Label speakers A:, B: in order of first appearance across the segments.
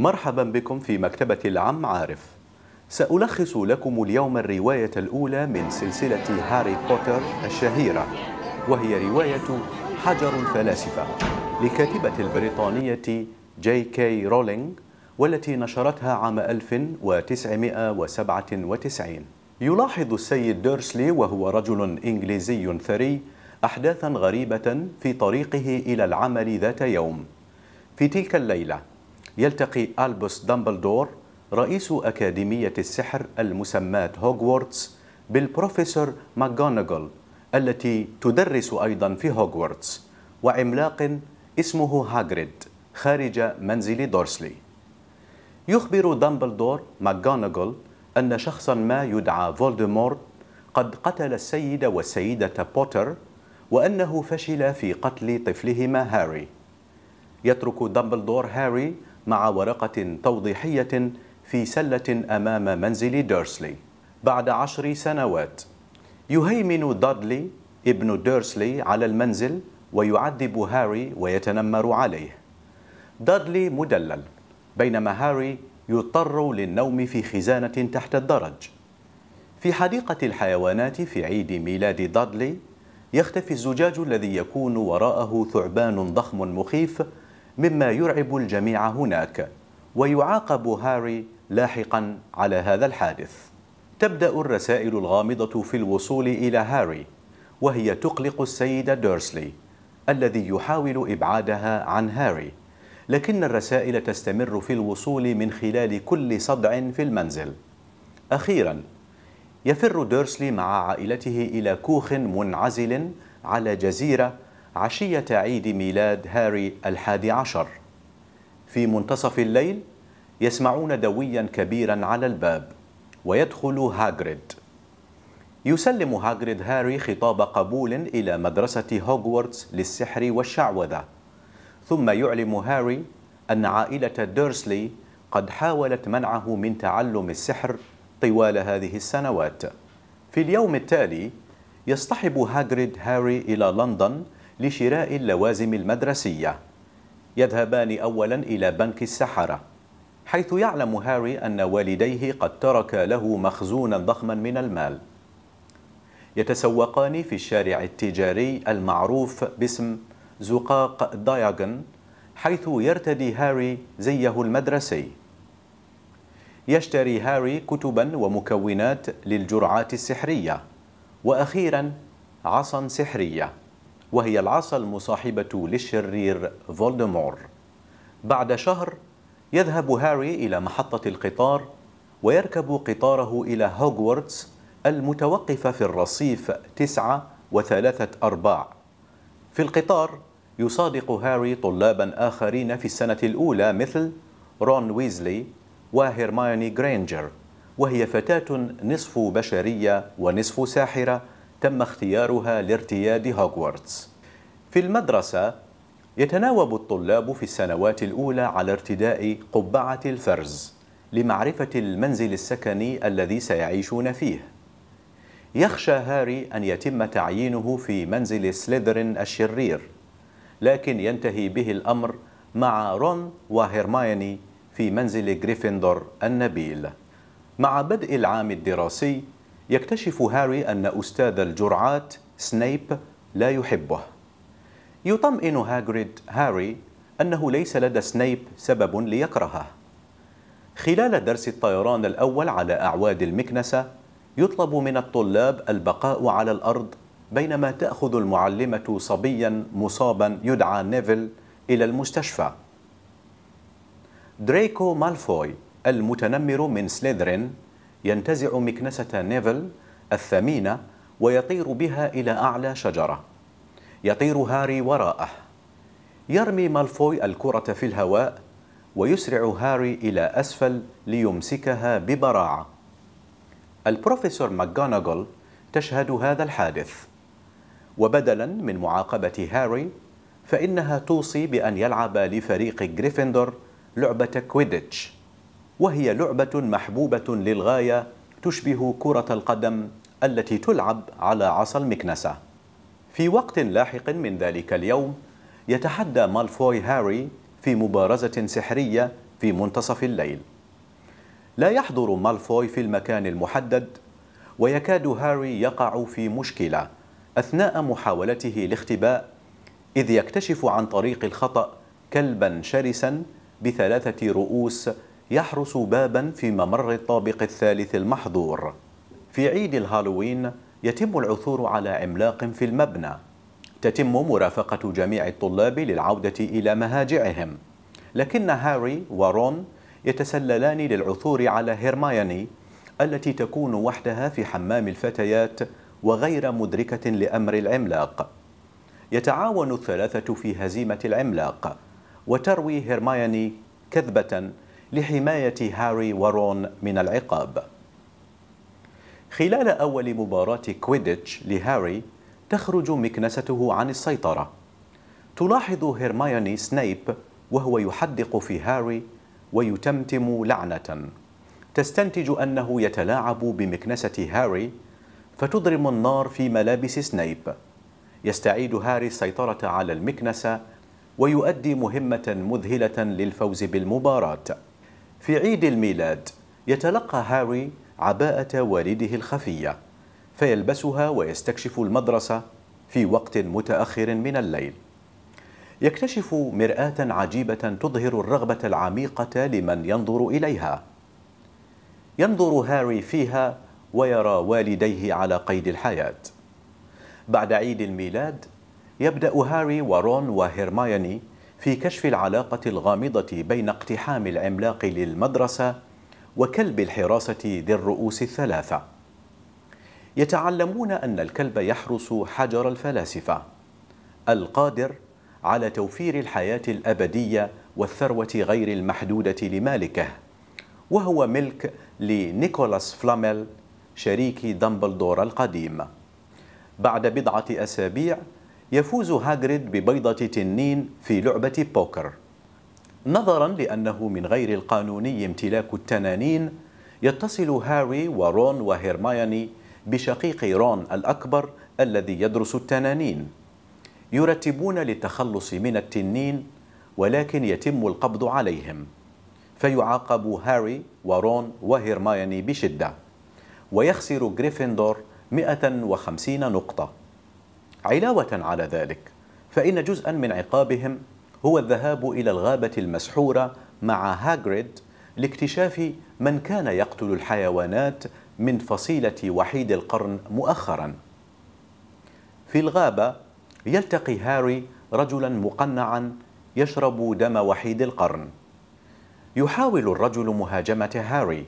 A: مرحبا بكم في مكتبة العم عارف سألخص لكم اليوم الرواية الأولى من سلسلة هاري بوتر الشهيرة وهي رواية حجر الفلاسفة لكاتبة البريطانية جي كي رولينغ والتي نشرتها عام 1997 يلاحظ السيد ديرسلي وهو رجل إنجليزي ثري أحداثا غريبة في طريقه إلى العمل ذات يوم في تلك الليلة يلتقي ألبوس دامبلدور رئيس أكاديمية السحر المسماة هوغورتس بالبروفيسور ماجوناغل التي تدرس أيضا في هوغورتس وعملاق اسمه هاجريد خارج منزل دورسلي يخبر دامبلدور ماجوناغل أن شخصا ما يدعى فولدمورت قد قتل السيد والسيدة بوتر وأنه فشل في قتل طفلهما هاري يترك دامبلدور هاري مع ورقة توضيحية في سلة أمام منزل ديرسلي بعد عشر سنوات يهيمن دادلي ابن ديرسلي على المنزل ويعذب هاري ويتنمر عليه دادلي مدلل بينما هاري يضطر للنوم في خزانة تحت الدرج في حديقة الحيوانات في عيد ميلاد دادلي يختفي الزجاج الذي يكون وراءه ثعبان ضخم مخيف مما يرعب الجميع هناك ويعاقب هاري لاحقا على هذا الحادث تبدا الرسائل الغامضه في الوصول الى هاري وهي تقلق السيده دورسلي الذي يحاول ابعادها عن هاري لكن الرسائل تستمر في الوصول من خلال كل صدع في المنزل اخيرا يفر دورسلي مع عائلته الى كوخ منعزل على جزيره عشية عيد ميلاد هاري الحادي عشر في منتصف الليل يسمعون دويا كبيرا على الباب ويدخل هاجريد يسلم هاجريد هاري خطاب قبول إلى مدرسة هوغورتس للسحر والشعوذة ثم يعلم هاري أن عائلة ديرسلي قد حاولت منعه من تعلم السحر طوال هذه السنوات في اليوم التالي يصطحب هاجريد هاري إلى لندن لشراء اللوازم المدرسية يذهبان أولا إلى بنك السحرة حيث يعلم هاري أن والديه قد ترك له مخزونا ضخما من المال يتسوقان في الشارع التجاري المعروف باسم زقاق دايغن حيث يرتدي هاري زيه المدرسي يشتري هاري كتبا ومكونات للجرعات السحرية وأخيرا عصا سحرية وهي العصا المصاحبة للشرير فولدمور بعد شهر يذهب هاري إلى محطة القطار ويركب قطاره إلى هوغورتس المتوقفة في الرصيف تسعة وثلاثة أرباع في القطار يصادق هاري طلابا آخرين في السنة الأولى مثل رون ويزلي وهيرمايوني غرينجر وهي فتاة نصف بشرية ونصف ساحرة تم اختيارها لارتياد هوغوارتس في المدرسة يتناوب الطلاب في السنوات الأولى على ارتداء قبعة الفرز لمعرفة المنزل السكني الذي سيعيشون فيه يخشى هاري أن يتم تعيينه في منزل سليذرين الشرير لكن ينتهي به الأمر مع رون وهيرمايني في منزل غريفندور النبيل مع بدء العام الدراسي يكتشف هاري أن أستاذ الجرعات سنيب لا يحبه يطمئن هاجريد هاري أنه ليس لدى سنيب سبب ليكرهه خلال درس الطيران الأول على أعواد المكنسة يطلب من الطلاب البقاء على الأرض بينما تأخذ المعلمة صبيا مصابا يدعى نيفل إلى المستشفى دريكو مالفوي المتنمر من سليذرين ينتزع مكنسة نيفل الثمينة ويطير بها إلى أعلى شجرة يطير هاري وراءه يرمي مالفوي الكرة في الهواء ويسرع هاري إلى أسفل ليمسكها ببراعة البروفيسور ماكغوناغل تشهد هذا الحادث وبدلا من معاقبة هاري فإنها توصي بأن يلعب لفريق غريفندور لعبة كويديتش وهي لعبة محبوبة للغاية تشبه كرة القدم التي تلعب على عصا المكنسة في وقت لاحق من ذلك اليوم يتحدى مالفوي هاري في مبارزة سحرية في منتصف الليل لا يحضر مالفوي في المكان المحدد ويكاد هاري يقع في مشكلة أثناء محاولته الاختباء إذ يكتشف عن طريق الخطأ كلبا شرسا بثلاثة رؤوس يحرس بابا في ممر الطابق الثالث المحظور في عيد الهالوين يتم العثور على عملاق في المبنى تتم مرافقة جميع الطلاب للعودة إلى مهاجعهم لكن هاري ورون يتسللان للعثور على هيرمايني التي تكون وحدها في حمام الفتيات وغير مدركة لأمر العملاق يتعاون الثلاثة في هزيمة العملاق وتروي هيرمايني كذبة لحماية هاري ورون من العقاب خلال أول مباراة كويديتش لهاري تخرج مكنسته عن السيطرة تلاحظ هيرمايوني سنيب وهو يحدق في هاري ويتمتم لعنة تستنتج أنه يتلاعب بمكنسة هاري فتضرم النار في ملابس سنيب يستعيد هاري السيطرة على المكنسة ويؤدي مهمة مذهلة للفوز بالمباراة في عيد الميلاد يتلقى هاري عباءة والده الخفية فيلبسها ويستكشف المدرسة في وقت متأخر من الليل يكتشف مرآة عجيبة تظهر الرغبة العميقة لمن ينظر إليها ينظر هاري فيها ويرى والديه على قيد الحياة بعد عيد الميلاد يبدأ هاري ورون وهيرمايوني في كشف العلاقة الغامضة بين اقتحام العملاق للمدرسة وكلب الحراسة ذي الرؤوس الثلاثة يتعلمون أن الكلب يحرس حجر الفلاسفة القادر على توفير الحياة الأبدية والثروة غير المحدودة لمالكه وهو ملك لنيكولاس فلاميل شريك دامبلدور القديم بعد بضعة أسابيع يفوز هاجريد ببيضة تنين في لعبة بوكر نظرا لأنه من غير القانوني امتلاك التنانين يتصل هاري ورون وهيرمايني بشقيق رون الأكبر الذي يدرس التنانين يرتبون للتخلص من التنين ولكن يتم القبض عليهم فيعاقب هاري ورون وهيرمايني بشدة ويخسر غريفندور 150 نقطة علاوة على ذلك فإن جزءا من عقابهم هو الذهاب إلى الغابة المسحورة مع هاجريد لاكتشاف من كان يقتل الحيوانات من فصيلة وحيد القرن مؤخرا في الغابة يلتقي هاري رجلا مقنعا يشرب دم وحيد القرن يحاول الرجل مهاجمة هاري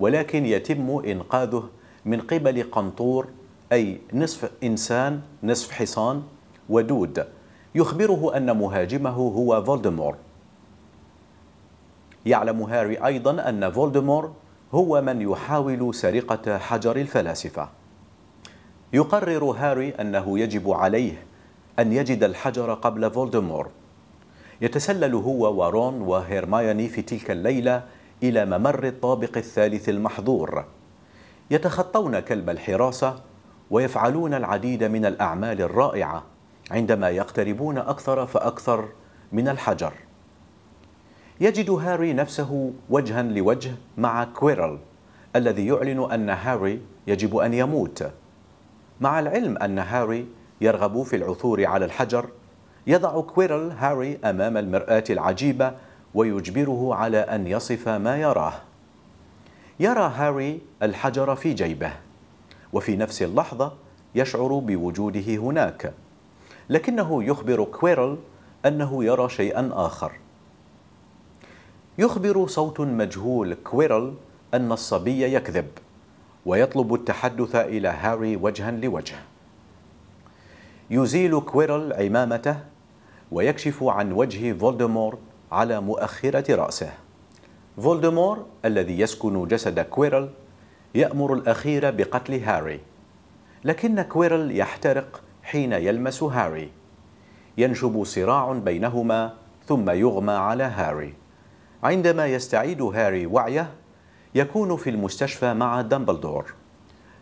A: ولكن يتم إنقاذه من قبل قنطور أي نصف إنسان نصف حصان ودود يخبره أن مهاجمه هو فولدمور يعلم هاري أيضا أن فولدمور هو من يحاول سرقة حجر الفلاسفة يقرر هاري أنه يجب عليه أن يجد الحجر قبل فولدمور يتسلل هو ورون وهيرمايوني في تلك الليلة إلى ممر الطابق الثالث المحظور يتخطون كلب الحراسة ويفعلون العديد من الأعمال الرائعة عندما يقتربون أكثر فأكثر من الحجر يجد هاري نفسه وجها لوجه مع كويرل الذي يعلن أن هاري يجب أن يموت مع العلم أن هاري يرغب في العثور على الحجر يضع كويرل هاري أمام المرآة العجيبة ويجبره على أن يصف ما يراه يرى هاري الحجر في جيبه وفي نفس اللحظة يشعر بوجوده هناك لكنه يخبر كويرل أنه يرى شيئا آخر يخبر صوت مجهول كويرل أن الصبي يكذب ويطلب التحدث إلى هاري وجها لوجه يزيل كويرل عمامته ويكشف عن وجه فولدمور على مؤخرة رأسه فولدمور الذي يسكن جسد كويرل يأمر الأخير بقتل هاري لكن كويرل يحترق حين يلمس هاري ينشب صراع بينهما ثم يغمى على هاري عندما يستعيد هاري وعيه يكون في المستشفى مع دامبلدور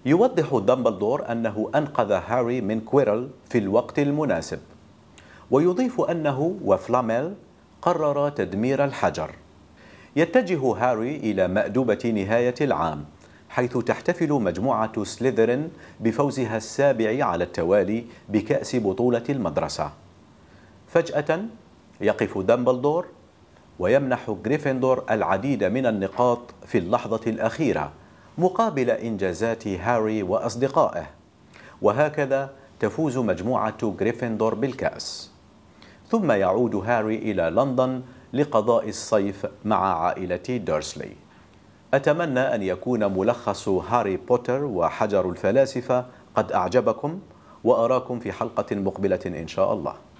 A: يوضح دامبلدور أنه أنقذ هاري من كويرل في الوقت المناسب ويضيف أنه وفلاميل قرر تدمير الحجر يتجه هاري إلى مأدبة نهاية العام حيث تحتفل مجموعة سليذرين بفوزها السابع على التوالي بكأس بطولة المدرسة فجأة يقف دامبلدور ويمنح غريفندور العديد من النقاط في اللحظة الأخيرة مقابل إنجازات هاري وأصدقائه وهكذا تفوز مجموعة غريفندور بالكأس ثم يعود هاري إلى لندن لقضاء الصيف مع عائلة دورسلي أتمنى أن يكون ملخص هاري بوتر وحجر الفلاسفة قد أعجبكم وأراكم في حلقة مقبلة إن شاء الله